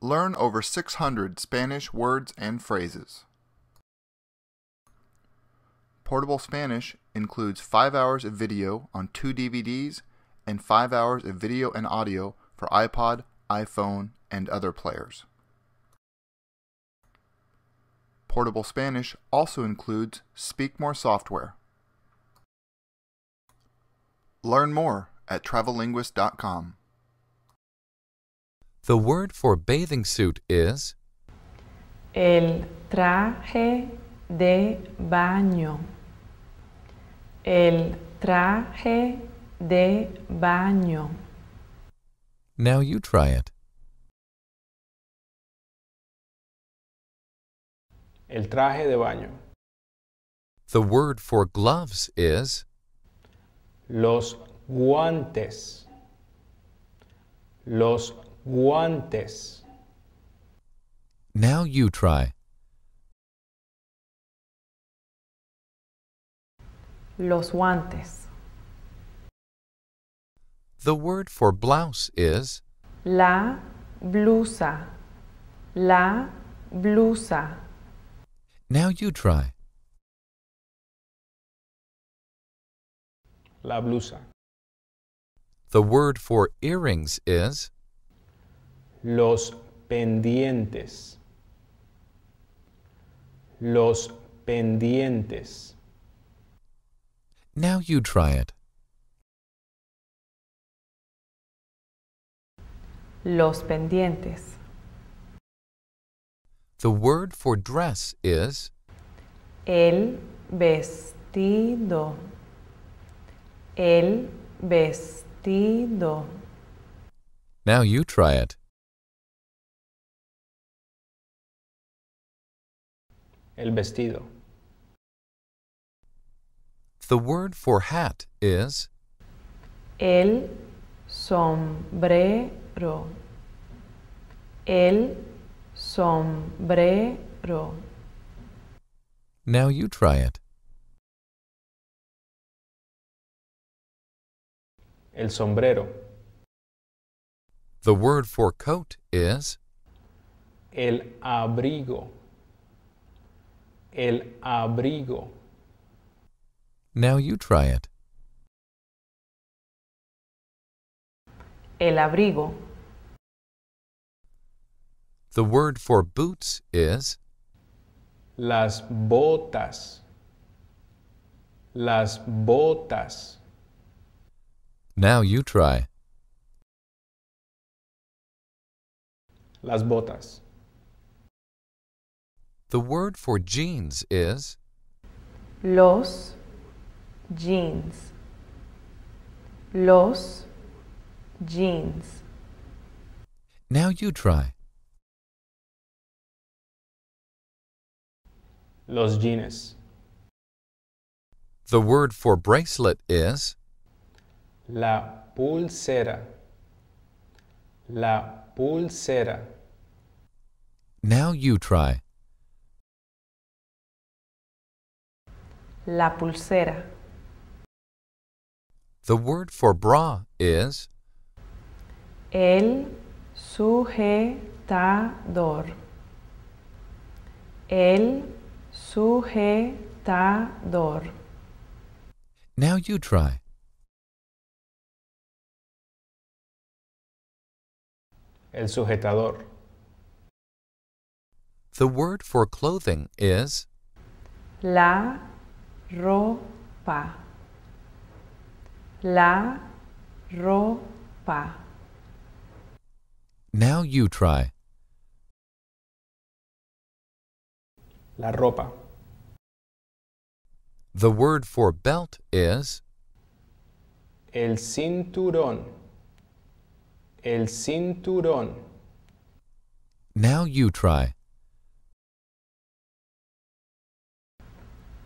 Learn over 600 Spanish words and phrases. Portable Spanish includes 5 hours of video on two DVDs and 5 hours of video and audio for iPod, iPhone, and other players. Portable Spanish also includes Speak More software. Learn more at travellinguist.com. The word for bathing suit is El traje de baño. El traje de baño. Now you try it. El traje de baño. The word for gloves is Los guantes. Los guantes. Now you try. Los guantes. The word for blouse is La blusa. La blusa. Now you try. La blusa. The word for earrings is los pendientes, los pendientes. Now you try it. Los pendientes. The word for dress is El vestido. El vestido. Now you try it. el vestido. The word for hat is el sombrero. El sombrero. Now you try it. El sombrero. The word for coat is el abrigo el abrigo. Now you try it. El abrigo. The word for boots is las botas. Las botas. Now you try. Las botas. The word for jeans is Los jeans. Los jeans. Now you try. Los jeans. The word for bracelet is La pulsera. La pulsera. Now you try. La pulsera. The word for bra is El sujetador. El sujetador. Now you try. El sujetador. The word for clothing is La ropa. La ropa. Now you try. La ropa. The word for belt is El cinturón. El cinturón. Now you try.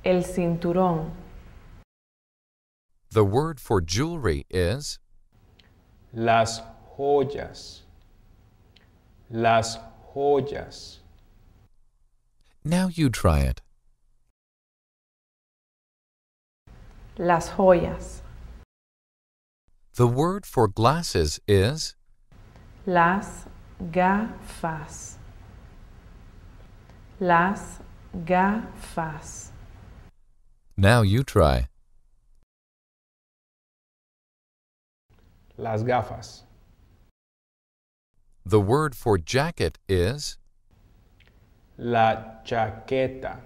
El cinturón. The word for jewelry is Las joyas. Las joyas. Now you try it. Las joyas. The word for glasses is Las gafas. Las gafas. Now you try. Las gafas. The word for jacket is La chaqueta.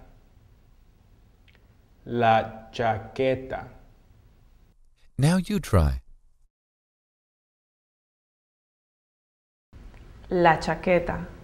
La chaqueta. Now you try. La chaqueta.